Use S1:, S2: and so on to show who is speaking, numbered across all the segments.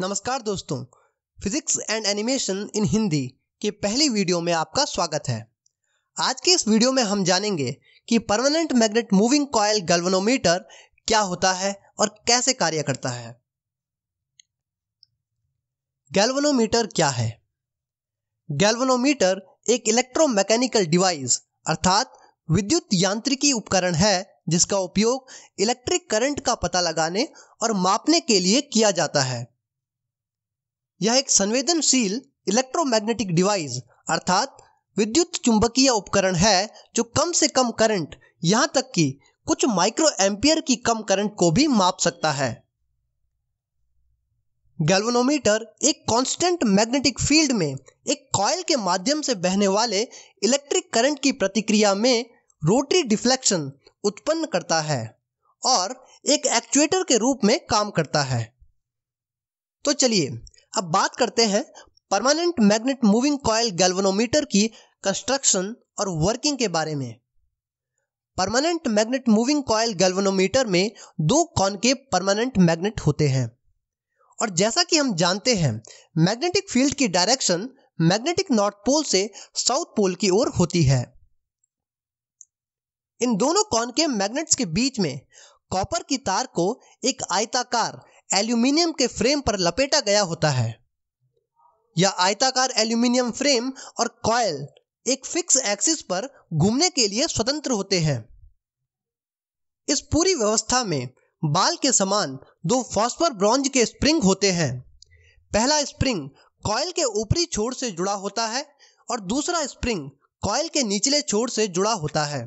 S1: नमस्कार दोस्तों physics and animation in Hindi की पहली वीडियो में आपका स्वागत है आज के इस वीडियो में हम जानेंगे कि permanent magnet moving coil galvanometer क्या होता है और कैसे कार्य करता है गैल्वनोमीटर क्या है गैल्वनोमीटर एक इलेक्ट्रोमैकेनिकल डिवाइस अर्थात विद्युत यांत्रिकी उपकरण है जिसका उपयोग इलेक्ट्रिक करंट का पता लगाने और मापने के लिए किया जाता है यह एक संवेदनशील इलेक्ट्रोमैग्नेटिक डिवाइस अर्थात विद्युत चुंबकीय उपकरण है जो कम से कम करंट यहां तक कि कुछ माइक्रो एम्पियर की कम करंट को भी माप सकता है गैल्वेनोमीटर एक कांस्टेंट मैग्नेटिक फील्ड में एक कॉयल के माध्यम से बहने वाले इलेक्ट्रिक करंट की प्रतिक्रिया में रोटरी डिफ्लेक्शन उत्पन्न करता है और एक एक्चुएटर के रूप में काम करता है तो चलिए अब बात करते हैं permanent magnet moving coil galvanometer की कंस्ट्रक्शन और वर्किंग के बारे में permanent magnet moving coil galvanometer में दो के परमानेंट मैग्नेट होते हैं और जैसा कि हम जानते हैं मैग्नेटिक फील्ड की डायरेक्शन मैग्नेटिक नॉर्थ पोल से साउथ पोल की ओर होती है इन दोनों के मैग्नेट्स के बीच में कॉपर की तार को एक आयताकार एल्यूमिनियम के फ्रेम पर लपेटा गया होता है यह आयताकार एल्यूमिनियम फ्रेम और कॉयल एक फिक्स एक्सिस पर घूमने के लिए स्वतंत्र होते हैं इस पूरी व्यवस्था में बाल के समान दो फॉस्फर ब्रॉन्ज के स्प्रिंग होते हैं पहला स्प्रिंग कॉयल के ऊपरी छोर से जुड़ा होता है और दूसरा स्प्रिंग कॉयल के निचले छोर से जुड़ा होता है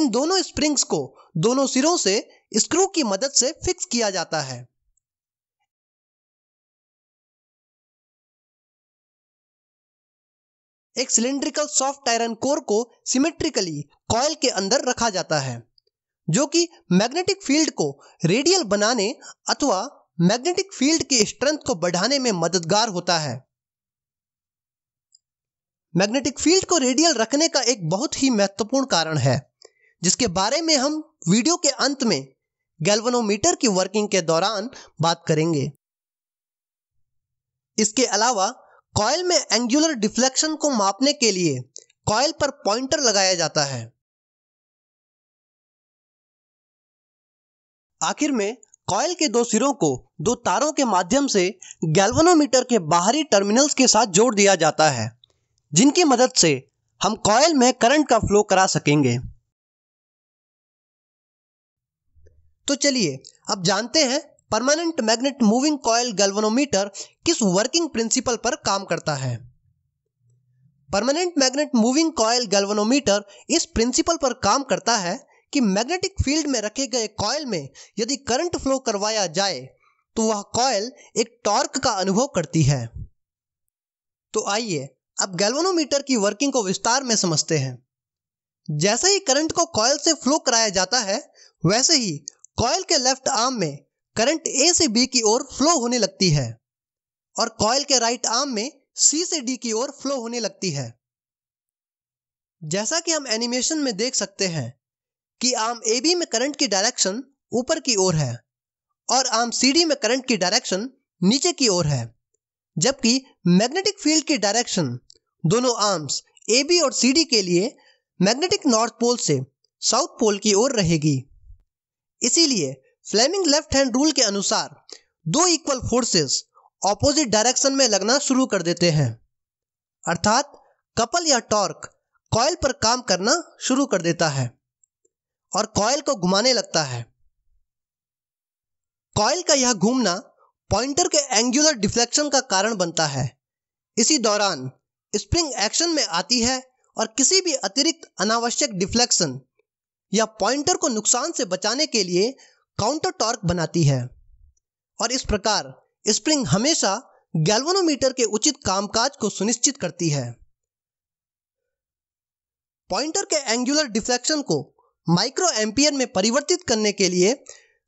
S1: इन दोनों स्प्रिंग्स को दोनों सिरों से स्क्रू की मदद से फिक्स किया जाता है एक सिलेंड्रिकल सॉफ्ट आयरन कोर को सिमेट्रिकली कॉयल के अंदर रखा जाता है जो कि मैग्नेटिक फील्ड को रेडियल बनाने अथवा मैग्नेटिक फील्ड की स्ट्रेंथ को बढ़ाने में मददगार होता है मैग्नेटिक फील्ड को रेडियल रखने का एक बहुत ही महत्वपूर्ण कारण है जिसके बारे में हम वीडियो के अंत में गैल्वनोमीटर की वर्किंग के दौरान बात करेंगे इसके अलावा कॉयल में एंगुलर डिफ्लेक्शन को मापने के लिए कॉयल पर पॉइंटर लगाया जाता है आखिर में कॉयल के दो सिरों को दो तारों के माध्यम से गैल्वनोमीटर के बाहरी टर्मिनल्स के साथ जोड़ दिया जाता है जिनकी मदद से हम कॉयल में करंट का फ्लो करा सकेंगे तो चलिए अब जानते हैं permanent magnet moving coil galvanometer किस वर्किंग प्रिंसिपल पर काम करता है permanent magnet moving coil galvanometer इस प्रिंसिपल पर काम करता है कि मैग्नेटिक फील्ड में रखे गए कॉयल में यदि करंट फ्लो करवाया जाए तो वह कॉयल एक टॉर्क का अनुभव करती है तो आइए अब गैल्वेनोमीटर की वर्किंग को विस्तार में समझते हैं जैसे ही करंट को कॉयल से फ्लो कराया जाता है वैसे ही कॉयल के लेफ्ट आर्म में करंट ए से बी की ओर फ्लो होने लगती है और कॉयल के राइट आर्म में सी से डी की ओर फ्लो होने लगती है जैसा कि हम एनिमेशन में देख सकते हैं कि आर्म ए बी में करंट की डायरेक्शन ऊपर की ओर है और आर्म सी डी में करंट की डायरेक्शन नीचे की ओर है जबकि मैग्नेटिक फील्ड की डायरेक्शन दोनों आर्म्स ए बी और सी डी के लिए मैग्नेटिक नॉर्थ पोल से साउथ पोल की ओर रहेगी इसीलिए फ्लेमिंग लेफ्ट हैंड रूल के अनुसार दो इक्वल फोर्सेस ऑपोजिट डायरेक्शन में लगना शुरू कर देते हैं अर्थात कपल या टॉर्क कॉयल पर काम करना शुरू कर देता है और कॉयल को घुमाने लगता है कॉयल का यह घूमना पॉइंटर के एंगुलर डिफ्लेक्शन का कारण बनता है इसी दौरान स्प्रिंग एक्शन में आती है और किसी भी अतिरिक्त अनावश्यक डिफ्लेक्शन या पॉइंटर को नुकसान से बचाने के लिए काउंटर टॉर्क बनाती है और इस प्रकार स्प्रिंग हमेशा गैल्वेनोमीटर के उचित कामकाज को सुनिश्चित करती है पॉइंटर के एंगुलर डिफ्लेक्शन को माइक्रो एम्पियर में परिवर्तित करने के लिए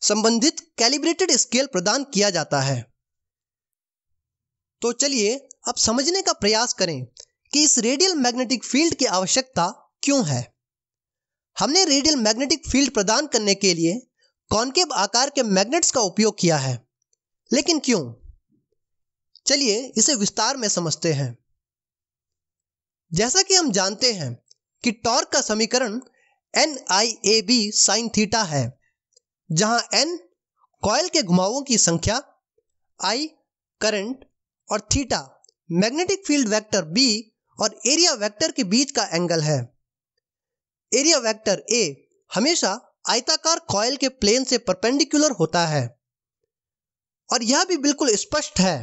S1: संबंधित कैलिब्रेटेड स्केल प्रदान किया जाता है तो चलिए अब समझने का प्रयास करें कि इस रेडियल मैग्नेटिक फील्ड की आवश्यकता क्यों है हमने रेडियल मैग्नेटिक फील्ड प्रदान करने के लिए कॉनकेव आकार के मैग्नेट्स का उपयोग किया है लेकिन क्यों चलिए इसे विस्तार में समझते हैं जैसा कि हम जानते हैं कि टॉर्क का समीकरण N I A B sine theta है जहां एन कॉयल के घुमावों की संख्या आई करंट और theta magnetic field vector B और एरिया वेक्टर के बीच का एंगल है एरिया वेक्टर ए हमेशा आयताकार कॉयल के प्लेन से परपेंडिकुलर होता है और यह भी बिल्कुल स्पष्ट है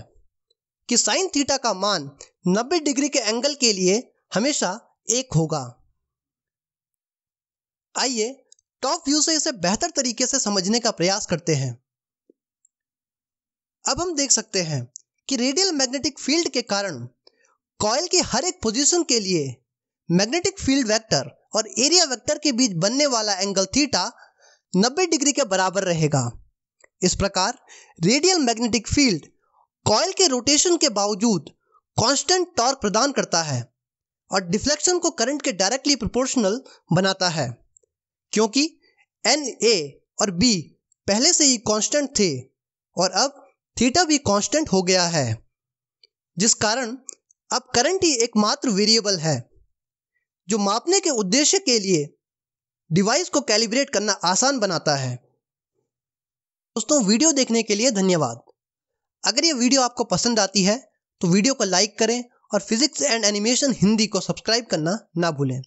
S1: कि साइन थीटा का मान 90 डिग्री के एंगल के लिए हमेशा एक होगा आइए टॉप व्यू से इसे बेहतर तरीके से समझने का प्रयास करते हैं अब हम देख सकते हैं कि रेडियल मैग्नेटिक फील्ड के कारण कॉयल के हर एक पोजीशन के लिए मैग्नेटिक फील्ड वेक्टर और एरिया वेक्टर के बीच बनने वाला एंगल थीटा 90 डिग्री के बराबर रहेगा इस प्रकार रेडियल मैग्नेटिक फील्ड कॉयल के रोटेशन के बावजूद कांस्टेंट टॉर्क प्रदान करता है और डिफ्लेक्शन को करंट के डायरेक्टली प्रोपोर्शनल बनाता है क्योंकि एन ए और बी पहले से ही कांस्टेंट थे और अब थीटा भी कांस्टेंट हो गया है जिस कारण अब करंट ही एकमात्र वेरिएबल है जो मापने के उद्देश्य के लिए डिवाइस को कैलिब्रेट करना आसान बनाता है दोस्तों वीडियो देखने के लिए धन्यवाद अगर ये वीडियो आपको पसंद आती है तो वीडियो को लाइक करें और फिजिक्स एंड एनिमेशन हिंदी को सब्सक्राइब करना ना भूलें